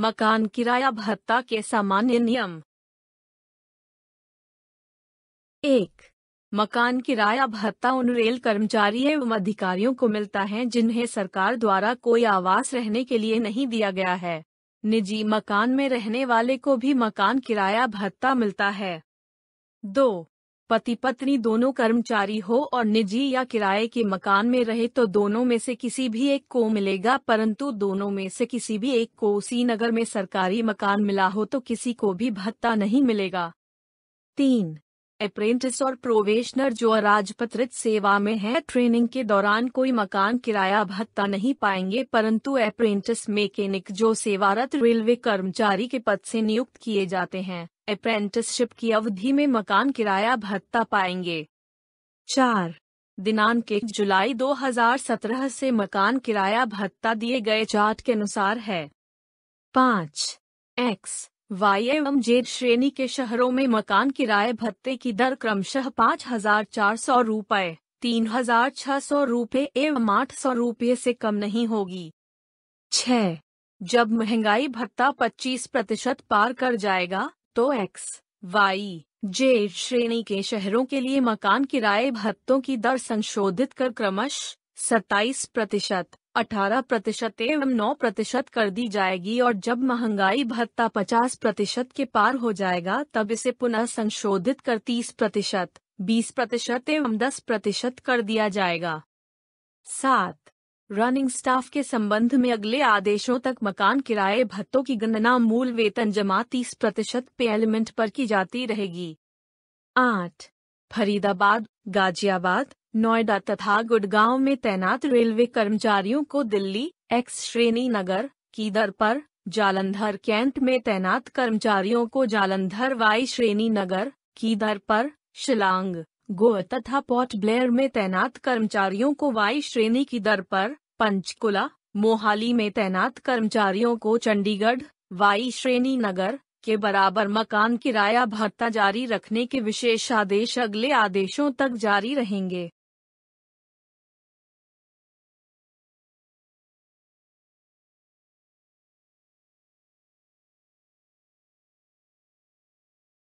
मकान किराया भत्ता के सामान्य नियम एक मकान किराया भत्ता उन रेल कर्मचारी एवं अधिकारियों को मिलता है जिन्हें सरकार द्वारा कोई आवास रहने के लिए नहीं दिया गया है निजी मकान में रहने वाले को भी मकान किराया भत्ता मिलता है दो पति पत्नी दोनों कर्मचारी हो और निजी या किराए के मकान में रहे तो दोनों में से किसी भी एक को मिलेगा परंतु दोनों में से किसी भी एक को उसी नगर में सरकारी मकान मिला हो तो किसी को भी भत्ता नहीं मिलेगा तीन अप्रेंटिस और प्रोवेशनर जो अराजपत्रित सेवा में है ट्रेनिंग के दौरान कोई मकान किराया भत्ता नहीं पाएंगे परंतु अप्रेंटिस मैकेनिक जो सेवारत रेलवे कर्मचारी के पद से नियुक्त किए जाते हैं अप्रेंटिसशिप की अवधि में मकान किराया भत्ता पाएंगे चार दिनांक एक जुलाई 2017 से मकान किराया भत्ता दिए गए चार्ट के अनुसार है पाँच एक्स वाई एवं जेड श्रेणी के शहरों में मकान किराए भत्ते की दर क्रमशः पाँच हजार चार सौ रूपए तीन हजार छह सौ रूपये एवं आठ सौ रूपये से कम नहीं होगी छ जब महंगाई भत्ता 25 प्रतिशत पार कर जाएगा तो एक्स वाई जे श्रेणी के शहरों के लिए मकान किराए भत्तों की दर संशोधित कर क्रमश सत्ताईस प्रतिशत अठारह प्रतिशत एवं नौ प्रतिशत कर दी जाएगी और जब महंगाई भत्ता पचास प्रतिशत के पार हो जाएगा तब इसे पुनः संशोधित कर तीस प्रतिशत बीस प्रतिशत एवं दस प्रतिशत कर दिया जाएगा सात रनिंग स्टाफ के संबंध में अगले आदेशों तक मकान किराए भत्तों की गणना मूल वेतन जमा 30 प्रतिशत पे एलिमेंट पर की जाती रहेगी आठ फरीदाबाद गाजियाबाद नोएडा तथा गुड़गांव में तैनात रेलवे कर्मचारियों को दिल्ली एक्स श्रेणी नगर की दर पर जालंधर कैंट में तैनात कर्मचारियों को जालंधर वाई श्रेणी नगर की दर पर शिलांग गोवा तथा पोर्ट ब्लेयर में तैनात कर्मचारियों को वाई श्रेणी की दर पर पंचकुला मोहाली में तैनात कर्मचारियों को चंडीगढ़ वाई श्रेणी नगर के बराबर मकान किराया भत्ता जारी रखने के विशेष आदेश अगले आदेशों तक जारी रहेंगे